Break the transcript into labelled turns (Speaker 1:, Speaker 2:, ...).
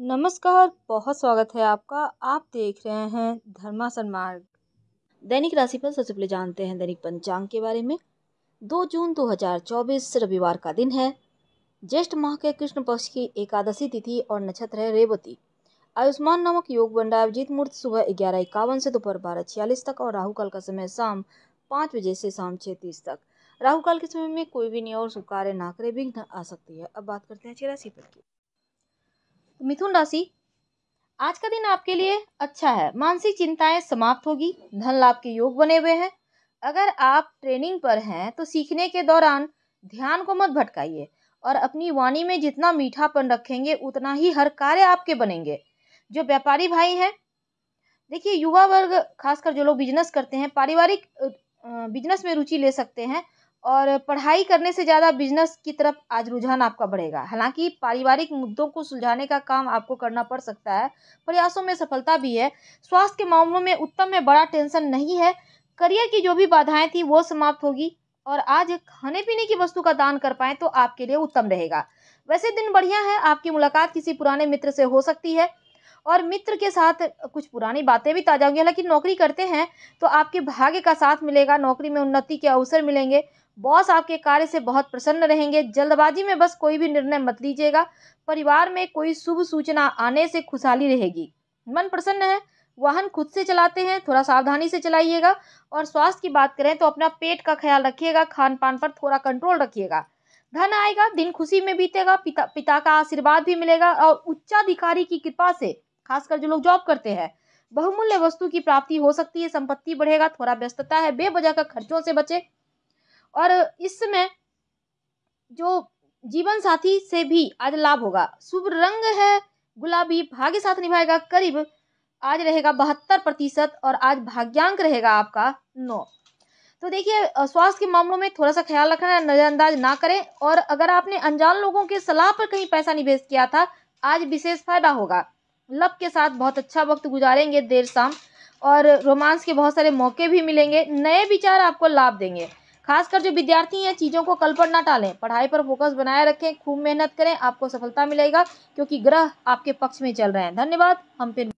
Speaker 1: नमस्कार बहुत स्वागत है आपका आप देख रहे हैं धर्मासन मार्ग दैनिक राशिफल सबसे पहले जानते हैं दैनिक पंचांग के बारे में दो जून 2024 रविवार का दिन है ज्येष्ठ माह के कृष्ण पक्ष की एकादशी तिथि और नक्षत्र है रेवती आयुष्मान नामक योग बंडा अभिजीत मूर्त सुबह ग्यारह इक्यावन से दोपहर बारह छियालीस तक और राहुकाल का समय शाम पाँच बजे से शाम छः तीस तक राहुकाल के समय में कोई भी नियम और शुभ कार्य ना करे विघ्न आ सकती है अब बात करते हैं पर की मिथुन राशि आज का दिन आपके लिए अच्छा है मानसिक चिंताएं समाप्त होगी धन लाभ के योग बने हुए हैं अगर आप ट्रेनिंग पर हैं तो सीखने के दौरान ध्यान को मत भटकाइए और अपनी वाणी में जितना मीठापन रखेंगे उतना ही हर कार्य आपके बनेंगे जो व्यापारी भाई हैं देखिए युवा वर्ग खासकर जो लोग बिजनेस करते हैं पारिवारिक बिजनेस में रुचि ले सकते हैं और पढ़ाई करने से ज़्यादा बिजनेस की तरफ आज रुझान आपका बढ़ेगा हालांकि पारिवारिक मुद्दों को सुलझाने का काम आपको करना पड़ सकता है प्रयासों में सफलता भी है स्वास्थ्य के मामलों में उत्तम में बड़ा टेंशन नहीं है करियर की जो भी बाधाएं थी वो समाप्त होगी और आज खाने पीने की वस्तु का दान कर पाए तो आपके लिए उत्तम रहेगा वैसे दिन बढ़िया है आपकी मुलाकात किसी पुराने मित्र से हो सकती है और मित्र के साथ कुछ पुरानी बातें भी ताजा होंगी हालांकि नौकरी करते हैं तो आपके भाग्य का साथ मिलेगा नौकरी में उन्नति के अवसर मिलेंगे बॉस आपके कार्य से बहुत प्रसन्न रहेंगे जल्दबाजी में बस कोई भी निर्णय मत लीजिएगा परिवार में कोई शुभ सूचना आने से खुशहाली रहेगी मन प्रसन्न है वाहन खुद से चलाते हैं थोड़ा सावधानी से चलाइएगा और स्वास्थ्य की बात करें तो अपना पेट का ख्याल रखिएगा खान पान पर थोड़ा कंट्रोल रखिएगा धन आएगा दिन खुशी में बीतेगा पिता पिता का आशीर्वाद भी मिलेगा और उच्चाधिकारी की कृपा से खासकर जो लोग जॉब करते हैं बहुमूल्य वस्तु की प्राप्ति हो सकती है संपत्ति बढ़ेगा थोड़ा व्यस्तता है बेबजा का खर्चों से बचे और इसमें जो जीवन साथी से भी आज लाभ होगा शुभ रंग है गुलाबी भाग्य साथ निभाएगा करीब आज रहेगा बहत्तर प्रतिशत और आज भाग्यांक रहेगा आपका नौ तो देखिए स्वास्थ्य के मामलों में थोड़ा सा ख्याल रखना नज़रअंदाज ना करें और अगर आपने अनजान लोगों के सलाह पर कहीं पैसा निवेश किया था आज विशेष फायदा होगा लव के साथ बहुत अच्छा वक्त गुजारेंगे देर शाम और रोमांस के बहुत सारे मौके भी मिलेंगे नए विचार आपको लाभ देंगे खासकर जो विद्यार्थी हैं चीज़ों को कल पर ना टालें पढ़ाई पर फोकस बनाए रखें खूब मेहनत करें आपको सफलता मिलेगा क्योंकि ग्रह आपके पक्ष में चल रहे हैं धन्यवाद हम फिर